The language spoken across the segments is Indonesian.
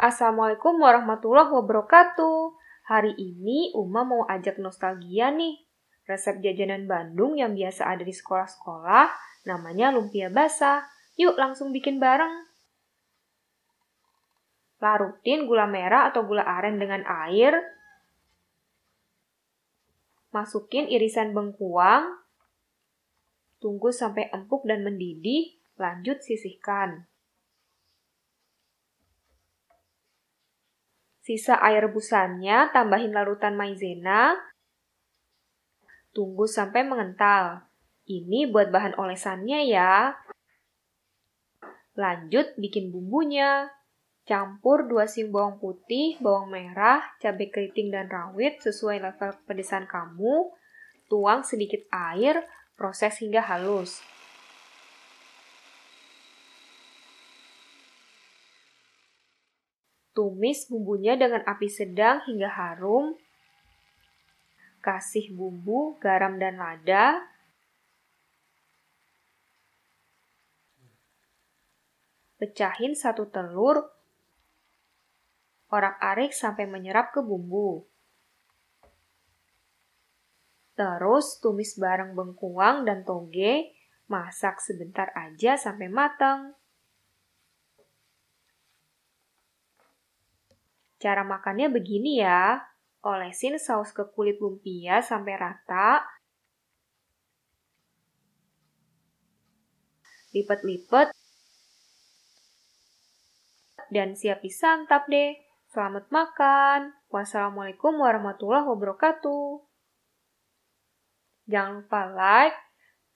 Assalamualaikum warahmatullahi wabarakatuh. Hari ini Uma mau ajak nostalgia nih. Resep jajanan Bandung yang biasa ada di sekolah-sekolah namanya lumpia basah. Yuk langsung bikin bareng. Larutin gula merah atau gula aren dengan air. Masukin irisan bengkuang. Tunggu sampai empuk dan mendidih, lanjut sisihkan. Sisa air rebusannya tambahin larutan maizena. Tunggu sampai mengental. Ini buat bahan olesannya ya. Lanjut bikin bumbunya. Campur 2 sing bawang putih, bawang merah, cabai keriting dan rawit sesuai level pedesan kamu. Tuang sedikit air, proses hingga halus. Tumis bumbunya dengan api sedang hingga harum. Kasih bumbu, garam, dan lada. Pecahin satu telur. Orak-arik sampai menyerap ke bumbu. Terus tumis bareng bengkuang dan toge. Masak sebentar aja sampai matang. Cara makannya begini ya. Olesin saus ke kulit lumpia sampai rata. Lipat-lipat. Dan siap disantap deh. Selamat makan. Wassalamualaikum warahmatullahi wabarakatuh. Jangan lupa like,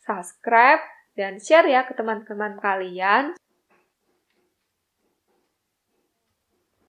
subscribe, dan share ya ke teman-teman kalian.